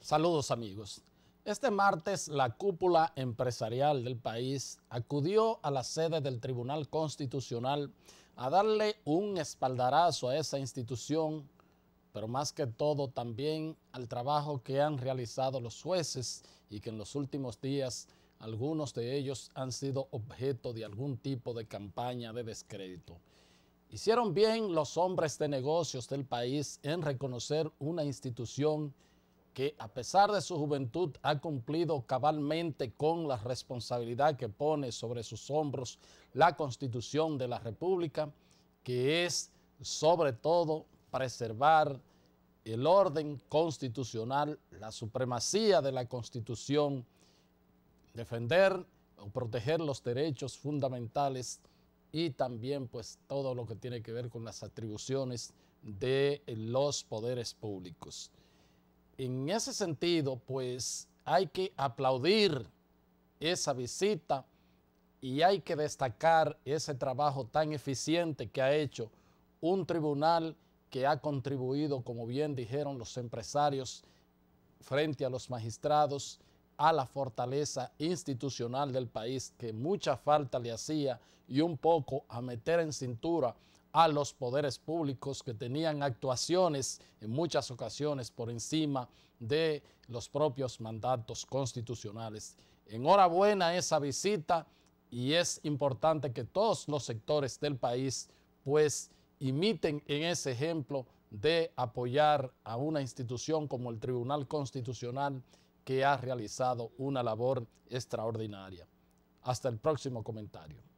Saludos amigos. Este martes la cúpula empresarial del país acudió a la sede del Tribunal Constitucional a darle un espaldarazo a esa institución, pero más que todo también al trabajo que han realizado los jueces y que en los últimos días algunos de ellos han sido objeto de algún tipo de campaña de descrédito. Hicieron bien los hombres de negocios del país en reconocer una institución que a pesar de su juventud ha cumplido cabalmente con la responsabilidad que pone sobre sus hombros la Constitución de la República, que es sobre todo preservar el orden constitucional, la supremacía de la Constitución, defender o proteger los derechos fundamentales y también pues todo lo que tiene que ver con las atribuciones de los poderes públicos. En ese sentido, pues hay que aplaudir esa visita y hay que destacar ese trabajo tan eficiente que ha hecho un tribunal que ha contribuido, como bien dijeron los empresarios, frente a los magistrados a la fortaleza institucional del país que mucha falta le hacía y un poco a meter en cintura a los poderes públicos que tenían actuaciones en muchas ocasiones por encima de los propios mandatos constitucionales. Enhorabuena esa visita y es importante que todos los sectores del país pues imiten en ese ejemplo de apoyar a una institución como el Tribunal Constitucional que ha realizado una labor extraordinaria. Hasta el próximo comentario.